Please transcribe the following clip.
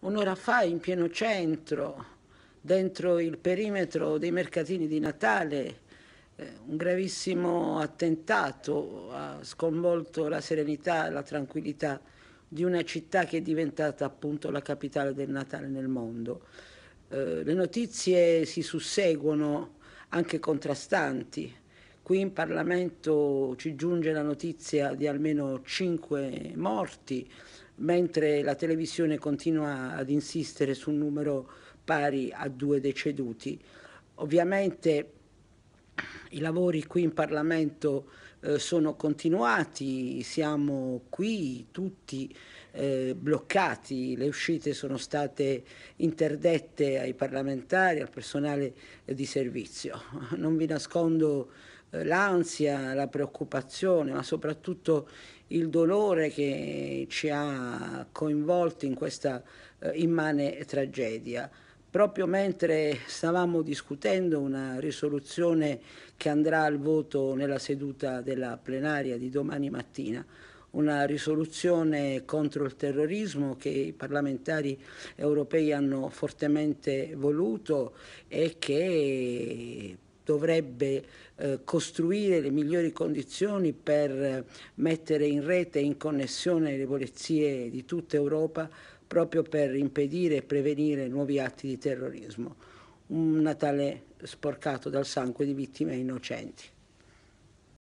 un'ora fa in pieno centro, dentro il perimetro dei mercatini di Natale, eh, un gravissimo attentato ha sconvolto la serenità e la tranquillità di una città che è diventata appunto la capitale del Natale nel mondo. Eh, le notizie si susseguono anche contrastanti, Qui in Parlamento ci giunge la notizia di almeno 5 morti, mentre la televisione continua ad insistere su un numero pari a due deceduti. Ovviamente i lavori qui in Parlamento eh, sono continuati, siamo qui tutti eh, bloccati, le uscite sono state interdette ai parlamentari, al personale di servizio. Non vi nascondo eh, l'ansia, la preoccupazione, ma soprattutto il dolore che ci ha coinvolti in questa eh, immane tragedia. Proprio mentre stavamo discutendo una risoluzione che andrà al voto nella seduta della plenaria di domani mattina, una risoluzione contro il terrorismo che i parlamentari europei hanno fortemente voluto e che dovrebbe eh, costruire le migliori condizioni per eh, mettere in rete e in connessione le polizie di tutta Europa proprio per impedire e prevenire nuovi atti di terrorismo. Un Natale sporcato dal sangue di vittime innocenti.